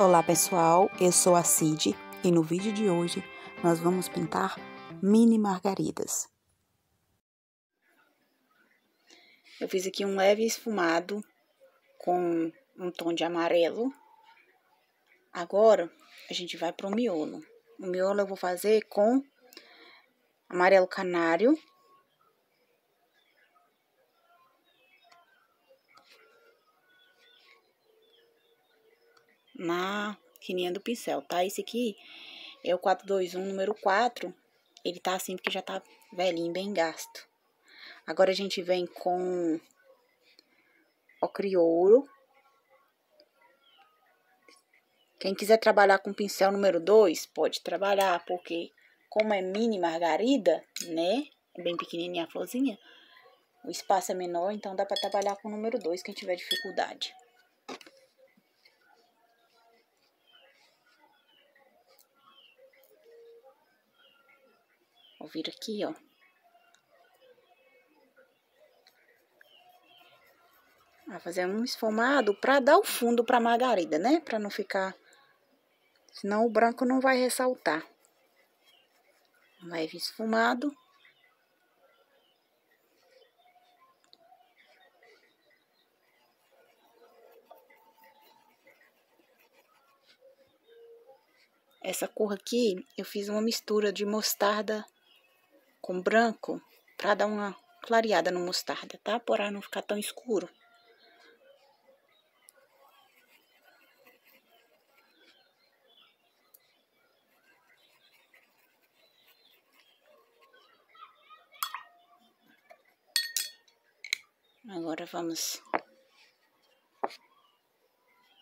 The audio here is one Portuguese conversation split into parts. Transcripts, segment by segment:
Olá pessoal, eu sou a Cid e no vídeo de hoje nós vamos pintar mini margaridas. Eu fiz aqui um leve esfumado com um tom de amarelo. Agora a gente vai para o miolo. O miolo eu vou fazer com amarelo canário, na quininha do pincel, tá? Esse aqui é o 421 número 4, ele tá assim porque já tá velhinho, bem gasto. Agora a gente vem com ocre ouro. Quem quiser trabalhar com pincel número 2, pode trabalhar, porque como é mini margarida, né? É bem pequenininha a florzinha. O espaço é menor, então dá para trabalhar com o número 2, quem tiver dificuldade. Vou vir aqui, ó. Vai ah, fazer um esfumado pra dar o fundo pra margarida, né? Pra não ficar... Senão o branco não vai ressaltar. Vai leve esfumado. Essa cor aqui, eu fiz uma mistura de mostarda com branco para dar uma clareada no mostarda, tá? Para não ficar tão escuro. Agora vamos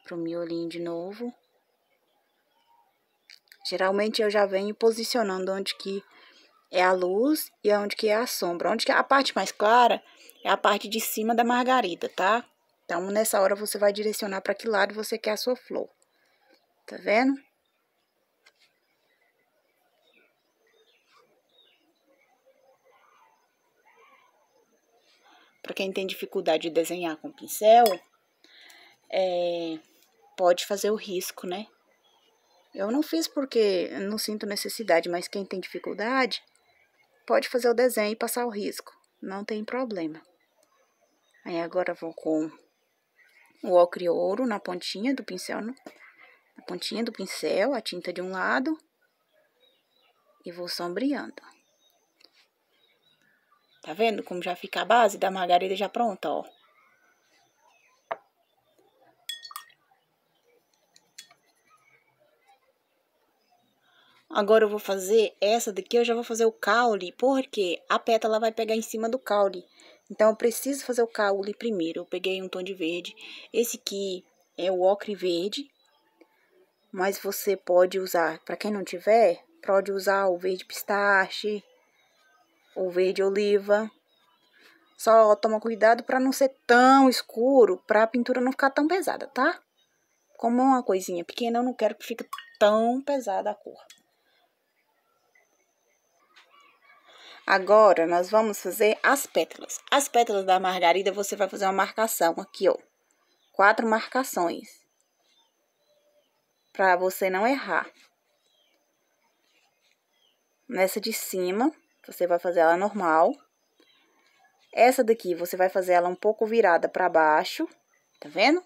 pro miolinho de novo. Geralmente eu já venho posicionando onde que é a luz e é onde que é a sombra. Onde que é a parte mais clara é a parte de cima da margarida, tá? Então, nessa hora, você vai direcionar para que lado você quer a sua flor. Tá vendo? Para quem tem dificuldade de desenhar com pincel, é, pode fazer o risco, né? Eu não fiz porque não sinto necessidade, mas quem tem dificuldade, Pode fazer o desenho e passar o risco, não tem problema. Aí agora vou com o ocre ouro na pontinha do pincel, né? na pontinha do pincel, a tinta de um lado e vou sombreando. Tá vendo como já fica a base da margarida já pronta, ó? Agora eu vou fazer essa daqui, eu já vou fazer o caule, porque a pétala vai pegar em cima do caule. Então, eu preciso fazer o caule primeiro. Eu peguei um tom de verde. Esse aqui é o ocre verde, mas você pode usar, para quem não tiver, pode usar o verde pistache, o verde oliva. Só toma cuidado para não ser tão escuro, para a pintura não ficar tão pesada, tá? Como é uma coisinha pequena, eu não quero que fique tão pesada a cor. Agora, nós vamos fazer as pétalas. As pétalas da margarida, você vai fazer uma marcação aqui, ó. Quatro marcações. Pra você não errar. Nessa de cima, você vai fazer ela normal. Essa daqui, você vai fazer ela um pouco virada pra baixo, tá vendo?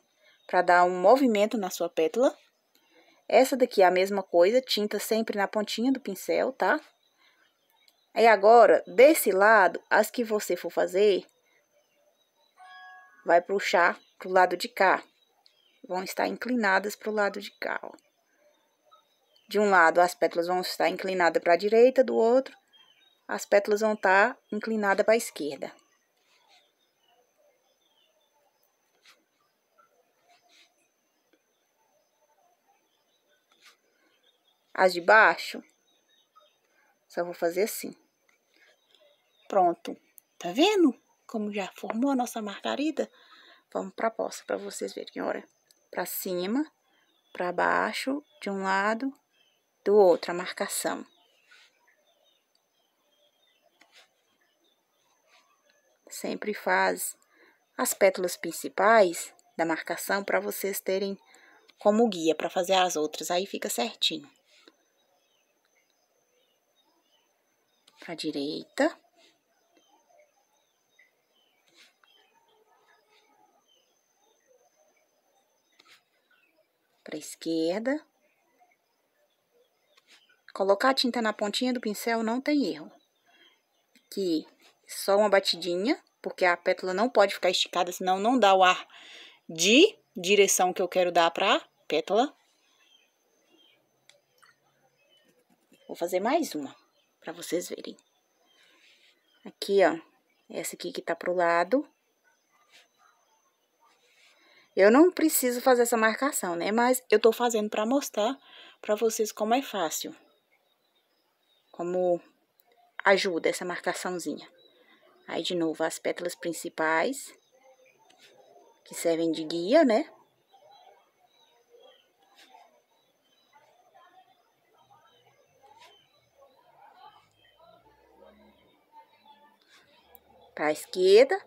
Pra dar um movimento na sua pétala. Essa daqui é a mesma coisa, tinta sempre na pontinha do pincel, tá? Aí agora, desse lado, as que você for fazer, vai puxar pro lado de cá. Vão estar inclinadas pro lado de cá, ó. De um lado, as pétalas vão estar inclinadas para a direita, do outro, as pétalas vão estar inclinadas para a esquerda. As de baixo, só vou fazer assim pronto. Tá vendo como já formou a nossa margarida? Vamos para a pra para vocês verem, olha. Para cima, para baixo, de um lado, do outro, a marcação. Sempre faz as pétalas principais da marcação para vocês terem como guia para fazer as outras, aí fica certinho. Para direita, para a esquerda. Colocar a tinta na pontinha do pincel não tem erro. Aqui, só uma batidinha, porque a pétala não pode ficar esticada, senão não dá o ar de direção que eu quero dar para a pétala. Vou fazer mais uma para vocês verem. Aqui, ó, essa aqui que tá pro lado, eu não preciso fazer essa marcação, né? Mas eu tô fazendo para mostrar para vocês como é fácil. Como ajuda essa marcaçãozinha. Aí, de novo, as pétalas principais, que servem de guia, né? Para esquerda,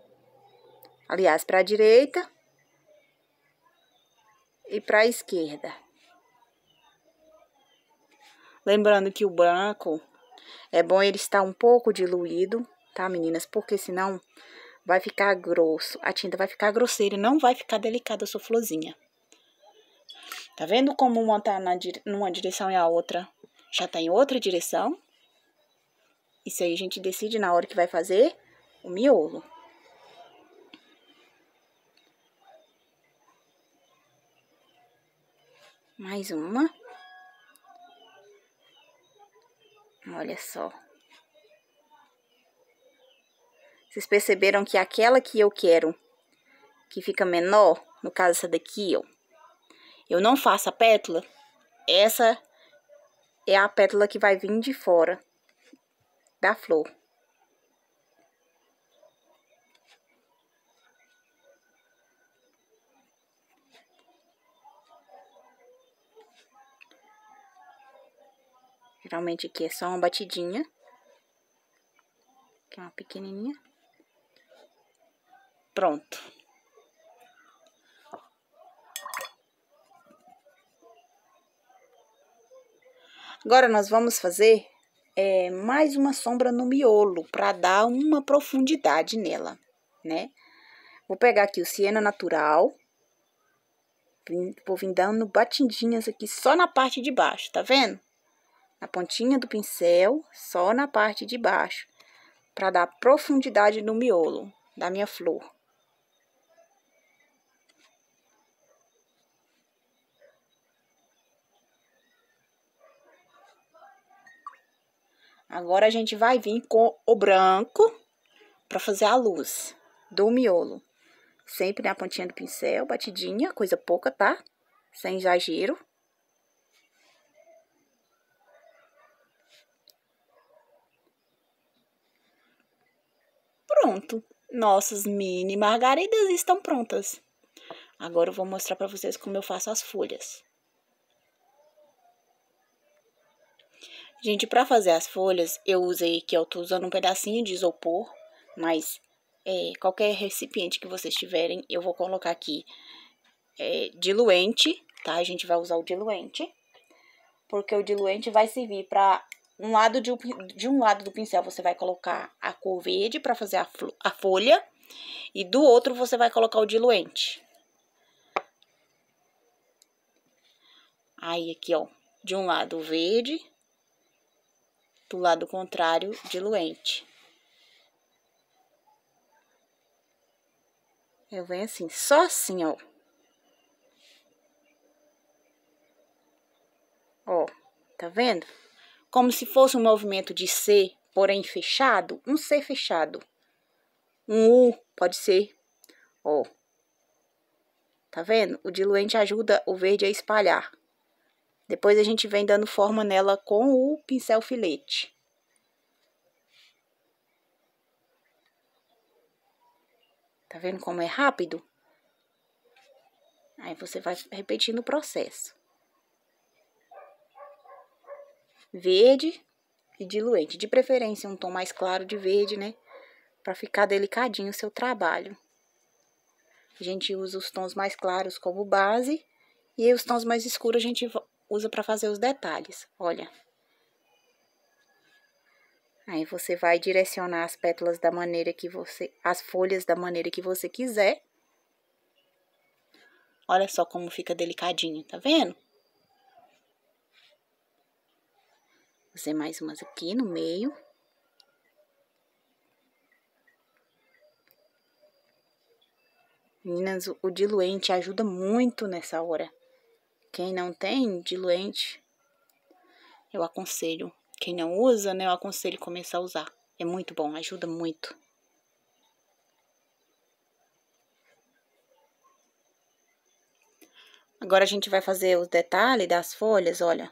aliás, para direita, e para a esquerda. Lembrando que o branco é bom ele estar um pouco diluído, tá, meninas? Porque senão vai ficar grosso, a tinta vai ficar grosseira e não vai ficar delicada a sua florzinha. Tá vendo como uma tá na, numa direção e a outra já tá em outra direção? Isso aí a gente decide na hora que vai fazer o miolo. Mais uma. Olha só. Vocês perceberam que aquela que eu quero, que fica menor, no caso essa daqui, ó. Eu não faço a pétala, essa é a pétala que vai vir de fora da flor. Geralmente aqui é só uma batidinha. Aqui é uma pequenininha. Pronto. Agora, nós vamos fazer é, mais uma sombra no miolo, para dar uma profundidade nela, né? Vou pegar aqui o Siena Natural. Vou vir dando batidinhas aqui só na parte de baixo, tá vendo? Na pontinha do pincel só na parte de baixo, para dar profundidade no miolo da minha flor. Agora, a gente vai vir com o branco para fazer a luz do miolo. Sempre na pontinha do pincel, batidinha, coisa pouca, tá? Sem exagero. pronto. Nossas mini margaridas estão prontas. Agora eu vou mostrar para vocês como eu faço as folhas. Gente, para fazer as folhas, eu usei aqui, eu tô usando um pedacinho de isopor, mas é, qualquer recipiente que vocês tiverem, eu vou colocar aqui é, diluente, tá? A gente vai usar o diluente, porque o diluente vai servir para um lado de um, de um lado do pincel você vai colocar a cor verde para fazer a, a folha e do outro você vai colocar o diluente. Aí aqui, ó, de um lado verde, do lado contrário, diluente. Eu é, venho assim, só assim, ó. Ó, tá vendo? como se fosse um movimento de C, porém fechado, um C fechado. Um U pode ser, ó. Tá vendo? O diluente ajuda o verde a espalhar. Depois a gente vem dando forma nela com o pincel filete. Tá vendo como é rápido? Aí você vai repetindo o processo. verde e diluente. De preferência, um tom mais claro de verde, né? Pra ficar delicadinho o seu trabalho. A gente usa os tons mais claros como base e os tons mais escuros a gente usa para fazer os detalhes. Olha. Aí você vai direcionar as pétalas da maneira que você, as folhas da maneira que você quiser. Olha só como fica delicadinho, tá vendo? Fazer mais umas aqui no meio. Meninas, o diluente ajuda muito nessa hora. Quem não tem diluente, eu aconselho. Quem não usa, né, eu aconselho começar a usar. É muito bom, ajuda muito. Agora a gente vai fazer os detalhes das folhas, olha.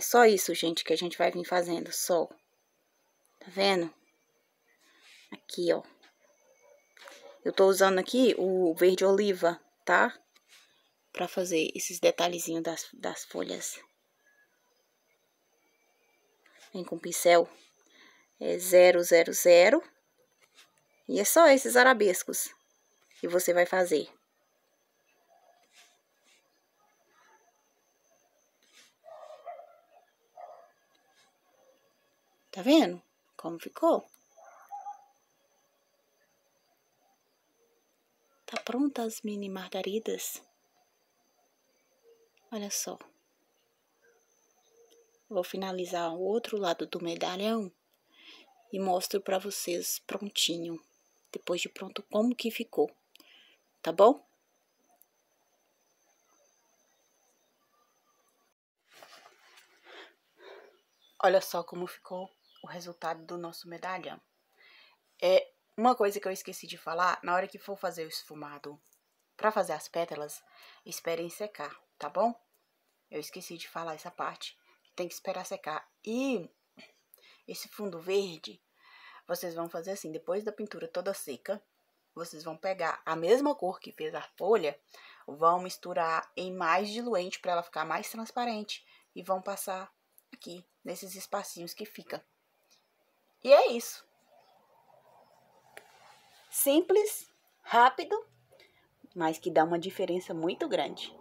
É só isso, gente, que a gente vai vir fazendo, sol. Tá vendo? Aqui, ó. Eu tô usando aqui o verde oliva, tá? Pra fazer esses detalhezinhos das, das folhas. Vem com o pincel. É 000. E é só esses arabescos que você vai fazer. Tá vendo como ficou? Tá pronta as mini margaridas? Olha só. Vou finalizar o outro lado do medalhão e mostro para vocês prontinho, depois de pronto, como que ficou, tá bom? Olha só como ficou o resultado do nosso medalhão. É uma coisa que eu esqueci de falar, na hora que for fazer o esfumado para fazer as pétalas, esperem secar, tá bom? Eu esqueci de falar essa parte, tem que esperar secar. E esse fundo verde, vocês vão fazer assim, depois da pintura toda seca, vocês vão pegar a mesma cor que fez a folha, vão misturar em mais diluente para ela ficar mais transparente e vão passar aqui nesses espacinhos que fica. E é isso. Simples, rápido, mas que dá uma diferença muito grande.